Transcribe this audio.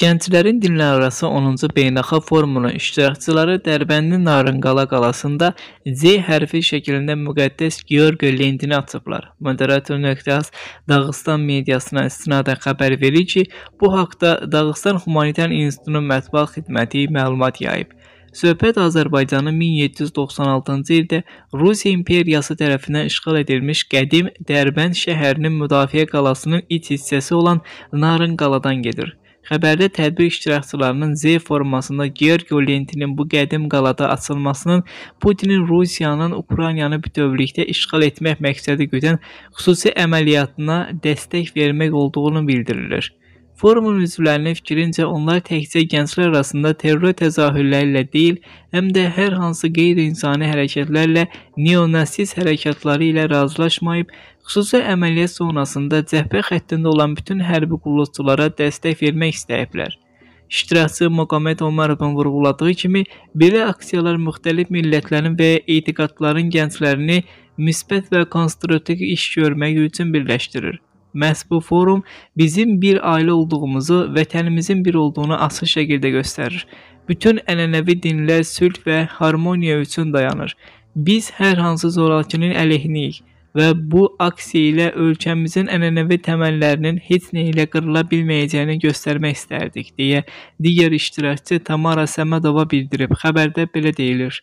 Gənclərin Dillərarası 10-cu Beynəlxalq Forumunun iştirakçıları Dərbəndin Narınqala qalasında C hərfi şəklində müqəddəs Georgi lentini açıblar. Moderator.az Dağıstan mediasına istinadən xəbər verir ki, bu haqda Dağıstan Humanitar İnstitutunun mətbuat xidməti məlumat yayıb. Söhbət Azərbaycanın 1796-cı ildə Rusiya imperiyası tərəfindən işğal edilmiş qədim Dərbənd şəhərinin müdafiə qalasının iç hissəsi olan Narınqaladan gedir. Xəbərdə tədbir iştirakçılarının Z formasında Georgiy lentinin bu qədim qalada açılmasının Putinin Rusiyanın Ukraynanı bütövlükdə işğal etmək məqsədi güdən xüsusi əməliyyatına dəstək vermək olduğunu bildirilir. Forumun üzvlərinin fikrincə onlar təkcə gənclər arasında terror təzahürləri ilə deyil, həm də hər hansı qeyri-insani hərəkətlərlə, neonasist hərəkətləri ilə razılaşmayıb, xüsusi əməliyyat sonrasında cəbhə xəttində olan bütün hərbi qulluqçulara dəstək vermək istəyiblər. İştirakçı Moqamed Omarovun vurğuladığı kimi, belə aksiyalar müxtəlif millətlərin və etiqadların gənclərini müsbət və konstruktiv iş görmək üçün birləşdirir. Məhz bu forum bizim bir ailə olduğumuzu, vətənimizin bir olduğunu açıq şəkildə göstərir. Bütün ənənəvi dinlər sülh və harmoniya üçün dayanır. Biz hər hansı zorakının əleyhiniyik və bu aksiya ilə ölkəmizin ənənəvi təməllərinin heç nə ilə qırıla bilməyəcəyini göstərmək istərdik deyə digər iştirakçı Tamara Səmədova bildirib. Xəbərdə belə deyilir.